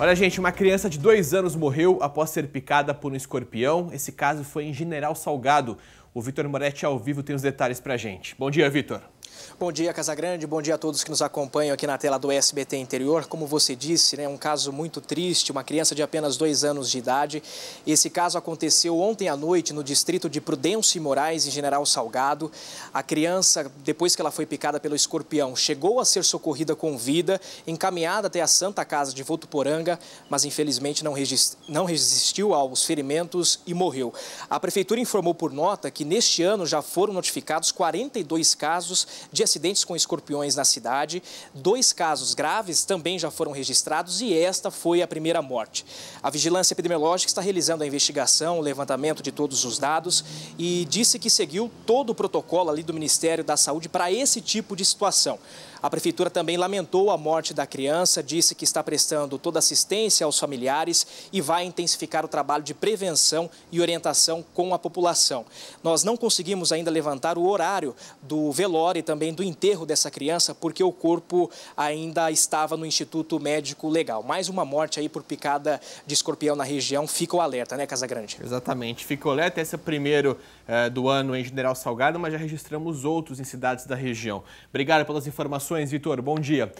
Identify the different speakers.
Speaker 1: Olha, gente, uma criança de dois anos morreu após ser picada por um escorpião. Esse caso foi em General Salgado. O Vitor Moretti ao vivo tem os detalhes pra gente. Bom dia, Vitor. Bom dia,
Speaker 2: Casagrande. Bom dia a todos que nos acompanham aqui na tela do SBT Interior. Como você disse, né, é um caso muito triste, uma criança de apenas dois anos de idade. Esse caso aconteceu ontem à noite no distrito de Prudêncio e Moraes, em General Salgado. A criança, depois que ela foi picada pelo escorpião, chegou a ser socorrida com vida, encaminhada até a Santa Casa de Votuporanga, mas infelizmente não, não resistiu aos ferimentos e morreu. A prefeitura informou por nota que neste ano já foram notificados 42 casos de acidentes com escorpiões na cidade. Dois casos graves também já foram registrados e esta foi a primeira morte. A Vigilância Epidemiológica está realizando a investigação, o levantamento de todos os dados e disse que seguiu todo o protocolo ali do Ministério da Saúde para esse tipo de situação. A prefeitura também lamentou a morte da criança, disse que está prestando toda assistência aos familiares e vai intensificar o trabalho de prevenção e orientação com a população. Nós não conseguimos ainda levantar o horário do velório e também também do enterro dessa criança, porque o corpo ainda estava no Instituto Médico Legal. Mais uma morte aí por picada de escorpião na região. Fica o alerta, né, Casagrande?
Speaker 1: Exatamente. Fica o alerta. Esse é o primeiro eh, do ano em General Salgado, mas já registramos outros em cidades da região. Obrigado pelas informações, Vitor. Bom dia.